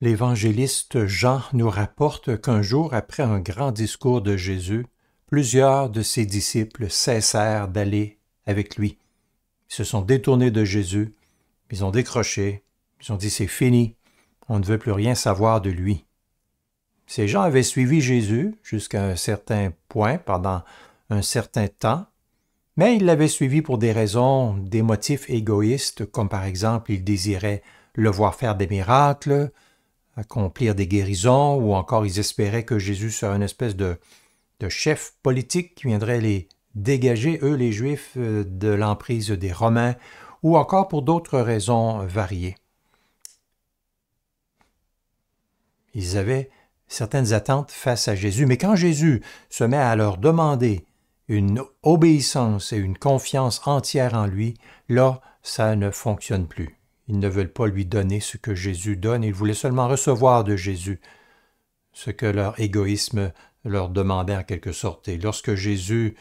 L'évangéliste Jean nous rapporte qu'un jour après un grand discours de Jésus, plusieurs de ses disciples cessèrent d'aller avec lui. Ils se sont détournés de Jésus, ils ont décroché, ils ont dit c'est fini, on ne veut plus rien savoir de lui. Ces gens avaient suivi Jésus jusqu'à un certain point pendant un certain temps, mais ils l'avaient suivi pour des raisons, des motifs égoïstes, comme par exemple ils désiraient le voir faire des miracles, accomplir des guérisons, ou encore ils espéraient que Jésus serait une espèce de, de chef politique qui viendrait les dégager, eux les Juifs, euh, de l'emprise des Romains, ou encore pour d'autres raisons variées. Ils avaient certaines attentes face à Jésus, mais quand Jésus se met à leur demander une obéissance et une confiance entière en lui, là, ça ne fonctionne plus. Ils ne veulent pas lui donner ce que Jésus donne, ils voulaient seulement recevoir de Jésus ce que leur égoïsme leur demandait en quelque sorte. Et lorsque Jésus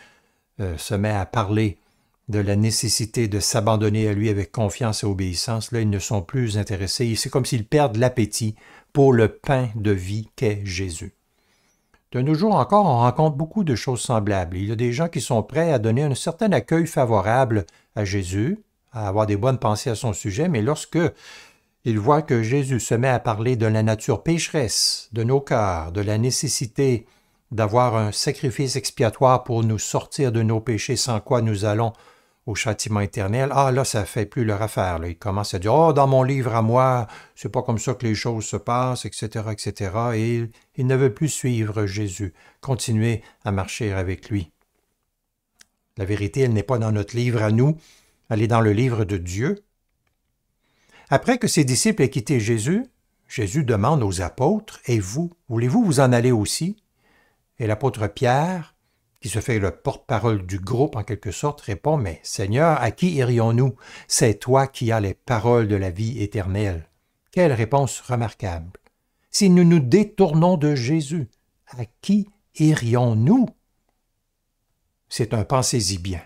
euh, se met à parler de la nécessité de s'abandonner à lui avec confiance et obéissance, là ils ne sont plus intéressés. C'est comme s'ils perdent l'appétit pour le pain de vie qu'est Jésus. De nos jours encore, on rencontre beaucoup de choses semblables. Il y a des gens qui sont prêts à donner un certain accueil favorable à Jésus, avoir des bonnes pensées à son sujet, mais lorsque il voit que Jésus se met à parler de la nature pécheresse de nos cœurs, de la nécessité d'avoir un sacrifice expiatoire pour nous sortir de nos péchés sans quoi nous allons au châtiment éternel, ah là, ça fait plus leur affaire. Il Ils commencent à dire, oh, dans mon livre à moi, c'est pas comme ça que les choses se passent, etc., etc. Et il ne veut plus suivre Jésus, continuer à marcher avec lui. La vérité, elle n'est pas dans notre livre à nous, Aller dans le livre de Dieu. Après que ses disciples aient quitté Jésus, Jésus demande aux apôtres, Et vous, voulez-vous vous en aller aussi Et l'apôtre Pierre, qui se fait le porte-parole du groupe en quelque sorte, répond, Mais Seigneur, à qui irions-nous C'est toi qui as les paroles de la vie éternelle. Quelle réponse remarquable. Si nous nous détournons de Jésus, à qui irions-nous C'est un pensez-y bien.